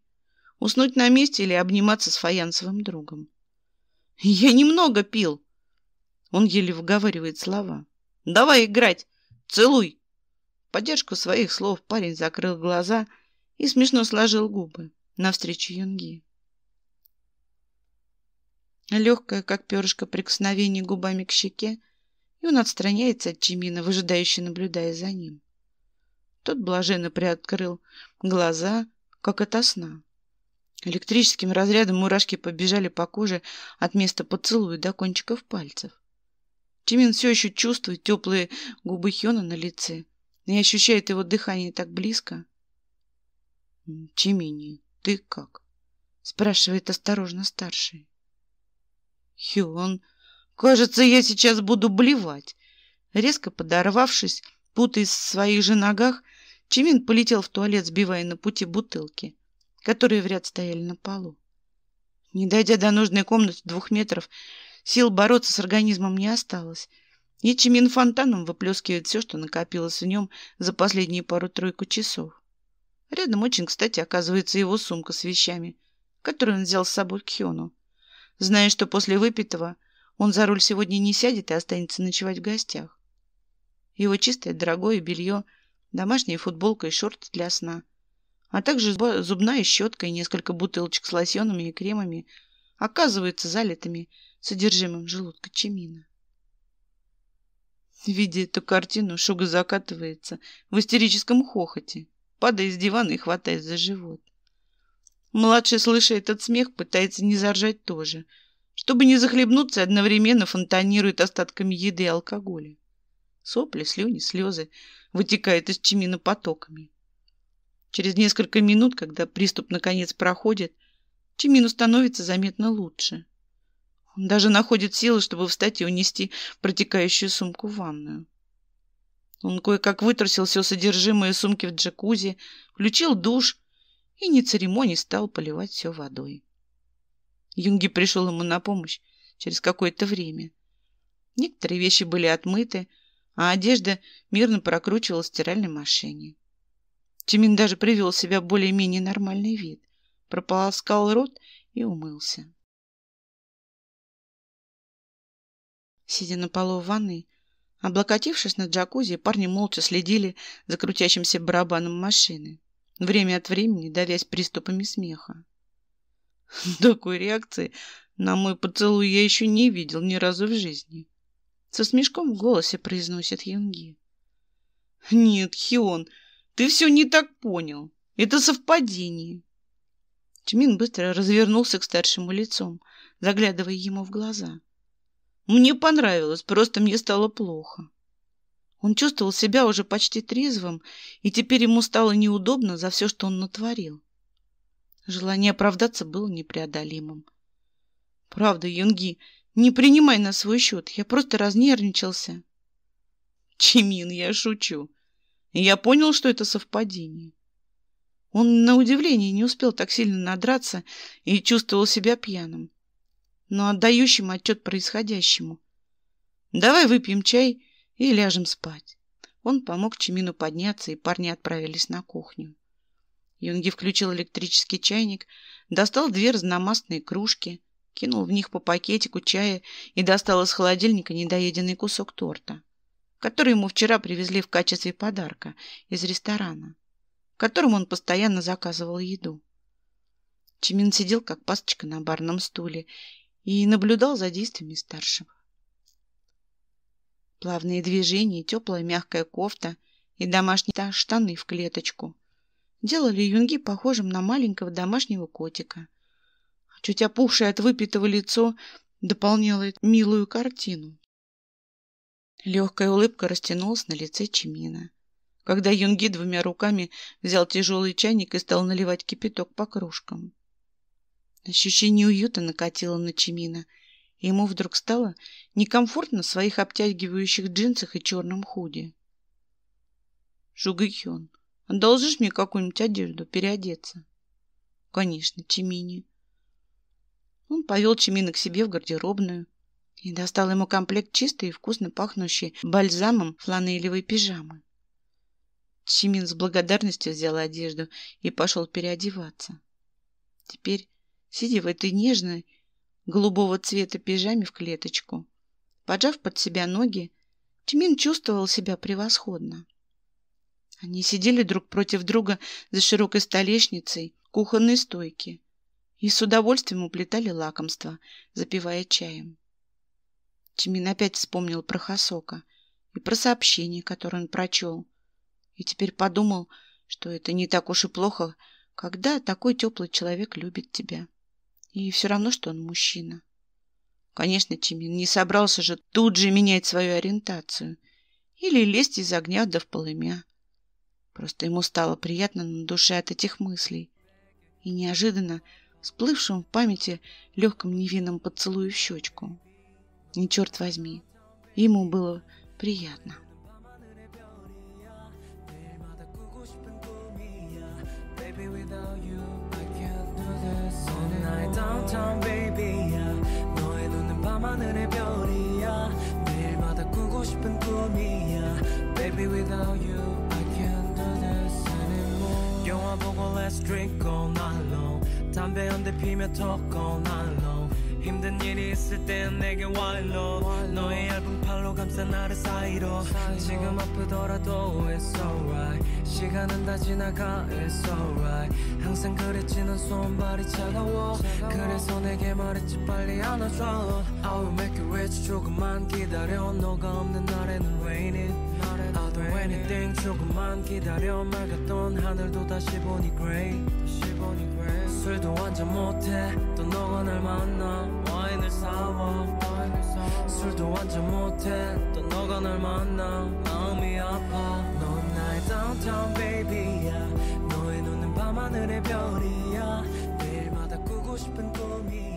Уснуть на месте или обниматься с фаянсовым другом. «Я немного пил!» Он еле выговаривает слова. «Давай играть! Целуй!» В поддержку своих слов парень закрыл глаза и смешно сложил губы навстречу Юнги. Легкое, как перышко, прикосновение губами к щеке и он отстраняется от Чимина, выжидающе наблюдая за ним. Тот блаженно приоткрыл глаза, как ото сна. Электрическим разрядом мурашки побежали по коже от места поцелуя до кончиков пальцев. Чимин все еще чувствует теплые губы Хёна на лице и ощущает его дыхание так близко. «Чимини, ты как?» — спрашивает осторожно старший. Хён Кажется, я сейчас буду блевать. Резко подорвавшись, путаясь в своих же ногах, Чимин полетел в туалет, сбивая на пути бутылки, которые в ряд стояли на полу. Не дойдя до нужной комнаты двух метров, сил бороться с организмом не осталось. И Чимин фонтаном выплескивает все, что накопилось в нем за последние пару-тройку часов. Рядом очень кстати оказывается его сумка с вещами, которую он взял с собой к Хёну. Зная, что после выпитого – он за руль сегодня не сядет и останется ночевать в гостях. Его чистое дорогое белье, домашняя футболка и шорты для сна, а также зубная щетка и несколько бутылочек с лосьонами и кремами оказываются залитыми содержимым желудка Чемина. Видя эту картину, Шуга закатывается в истерическом хохоте, падая с дивана и хватаясь за живот. Младший, слыша этот смех, пытается не заржать тоже – чтобы не захлебнуться, одновременно фонтанирует остатками еды и алкоголя. Сопли, слюни, слезы вытекают из чемина потоками. Через несколько минут, когда приступ наконец проходит, Чемину становится заметно лучше. Он даже находит силы, чтобы встать и унести протекающую сумку в ванную. Он кое-как вытрусил все содержимое сумки в джакузи, включил душ и, не церемоний, стал поливать все водой. Юнги пришел ему на помощь через какое-то время. Некоторые вещи были отмыты, а одежда мирно прокручивалась в стиральной машине. Тюмин даже привел себя более-менее нормальный вид, прополоскал рот и умылся. Сидя на полу в ванной, облокотившись на джакузи, парни молча следили за крутящимся барабаном машины, время от времени давясь приступами смеха. [laughs] Такой реакции на мой поцелуй я еще не видел ни разу в жизни. Со смешком в голосе произносит Юнги. Нет, Хион, ты все не так понял. Это совпадение. Чмин быстро развернулся к старшему лицом, заглядывая ему в глаза. Мне понравилось, просто мне стало плохо. Он чувствовал себя уже почти трезвым, и теперь ему стало неудобно за все, что он натворил. Желание оправдаться было непреодолимым. «Правда, Юнги, не принимай на свой счет. Я просто разнервничался». «Чимин, я шучу. Я понял, что это совпадение». Он, на удивление, не успел так сильно надраться и чувствовал себя пьяным, но отдающим отчет происходящему. «Давай выпьем чай и ляжем спать». Он помог Чимину подняться, и парни отправились на кухню. Юнги включил электрический чайник, достал две разномастные кружки, кинул в них по пакетику чая и достал из холодильника недоеденный кусок торта, который ему вчера привезли в качестве подарка из ресторана, в котором он постоянно заказывал еду. Чимин сидел, как пасочка на барном стуле, и наблюдал за действиями старшего. Плавные движения, теплая мягкая кофта и домашние штаны в клеточку делали юнги похожим на маленького домашнего котика. Чуть опухшее от выпитого лицо дополняло милую картину. Легкая улыбка растянулась на лице Чимина, когда Юнги двумя руками взял тяжелый чайник и стал наливать кипяток по кружкам. Ощущение уюта накатило на Чимина, и ему вдруг стало некомфортно в своих обтягивающих джинсах и черном худи. Жугайхён Одолжишь мне какую-нибудь одежду переодеться? Конечно, Чимини. Он повел Чимина к себе в гардеробную и достал ему комплект чистой и вкусно пахнущей бальзамом фланелевой пижамы. Чимин с благодарностью взял одежду и пошел переодеваться. Теперь, сидя в этой нежной, голубого цвета пижаме в клеточку, поджав под себя ноги, Чимин чувствовал себя превосходно. Они сидели друг против друга за широкой столешницей кухонной стойки и с удовольствием уплетали лакомство, запивая чаем. Чимин опять вспомнил про Хасока и про сообщение, которое он прочел, и теперь подумал, что это не так уж и плохо, когда такой теплый человек любит тебя. И все равно, что он мужчина. Конечно, Чимин не собрался же тут же менять свою ориентацию или лезть из огня до да в полымя. Просто ему стало приятно на душе от этих мыслей. И неожиданно всплывшим в памяти легком невинном поцелую в щечку. И черт возьми, ему было приятно. Baby, without you 보고 let's drink all night long 담배 한대 피며 talk all night long 힘든 일이 있을 땐 내게 와일로 너의 얇은 팔로 감싼 나를 사이로 지금 아프더라도 it's alright 시간은 다 지나가 it's alright 항상 그랬지 난 손발이 차가워 그래서 내게 말했지 빨리 안아줘 I will make you rich 조금만 기다려 너가 없는 날에는 rain it anything 조금만 기다려 맑았던 하늘도 다시 보니 gray 다시 보니 gray 술도 완전 못해 또 너가 날 만나 와인을 사와 술도 완전 못해 또 너가 날 만나 마음이 아파 넌 나의 downtown baby야 너의 눈은 밤하늘의 별이야 내일마다 꾸고 싶은 꿈이야